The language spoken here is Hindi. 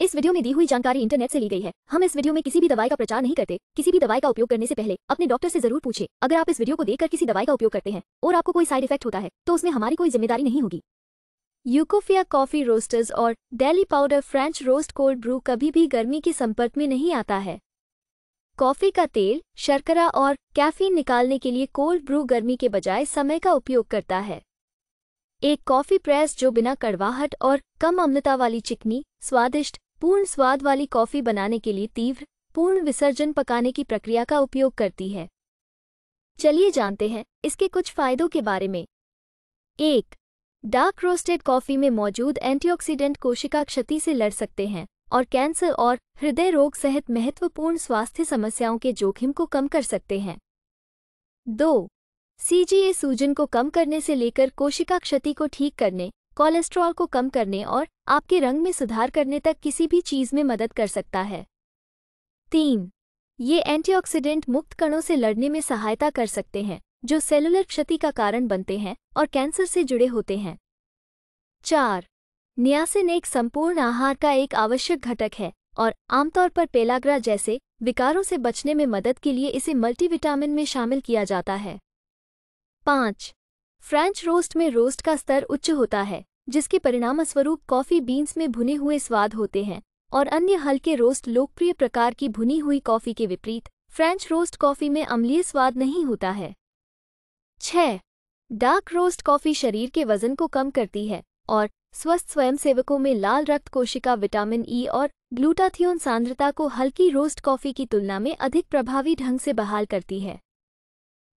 इस वीडियो में दी हुई जानकारी इंटरनेट से ली गई है हम इस वीडियो में किसी भी दवाई का प्रचार नहीं करते किसी भी दवाई का उपयोग करने से पहले अपने डॉक्टर से जरूर पूछे अगर आप इस वीडियो को देखकर किसी दवाई का उपयोग करते हैं और आपको कोई साइड इफेक्ट होता है तो उसमें हमारी कोई जिम्मेदारी नहीं होगी यूकोफिया कॉफी रोस्टर्स और daily powder French roast cold brew कभी भी गर्मी के संपर्क में नहीं आता है कॉफी का तेल शर्करा और कैफीन निकालने के लिए कोल्ड ब्रू गर्मी के बजाय समय का उपयोग करता है एक कॉफी प्रेस जो बिना कड़वाहट और कम अम्लता वाली चिकनी स्वादिष्ट पूर्ण स्वाद वाली कॉफ़ी बनाने के लिए तीव्र पूर्ण विसर्जन पकाने की प्रक्रिया का उपयोग करती है चलिए जानते हैं इसके कुछ फायदों के बारे में एक डार्क रोस्टेड कॉफ़ी में मौजूद एंटीऑक्सीडेंट कोशिका क्षति से लड़ सकते हैं और कैंसर और हृदय रोग सहित महत्वपूर्ण स्वास्थ्य समस्याओं के जोखिम को कम कर सकते हैं दो सीजीए सूजन को कम करने से लेकर कोशिका क्षति को ठीक करने कोलेस्ट्रॉल को कम करने और आपके रंग में सुधार करने तक किसी भी चीज़ में मदद कर सकता है तीन ये एंटीऑक्सीडेंट मुक्त कणों से लड़ने में सहायता कर सकते हैं जो सेलुलर क्षति का कारण बनते हैं और कैंसर से जुड़े होते हैं चार न्यासिन एक संपूर्ण आहार का एक आवश्यक घटक है और आमतौर पर पेलाग्रा जैसे विकारों से बचने में मदद के लिए इसे मल्टीविटामिन में शामिल किया जाता है पाँच फ्रेंच रोस्ट में रोस्ट का स्तर उच्च होता है जिसके परिणाम स्वरूप कॉफ़ी बीन्स में भुने हुए स्वाद होते हैं और अन्य हल्के रोस्ट लोकप्रिय प्रकार की भुनी हुई कॉफ़ी के विपरीत फ्रेंच रोस्ट कॉफ़ी में अम्लीय स्वाद नहीं होता है छः डार्क रोस्ट कॉफ़ी शरीर के वजन को कम करती है और स्वस्थ स्वयंसेवकों में लाल रक्त कोशिका विटामिन ई और ग्लूटाथियोन सांद्रता को हल्की रोस्ट कॉफ़ी की तुलना में अधिक प्रभावी ढंग से बहाल करती है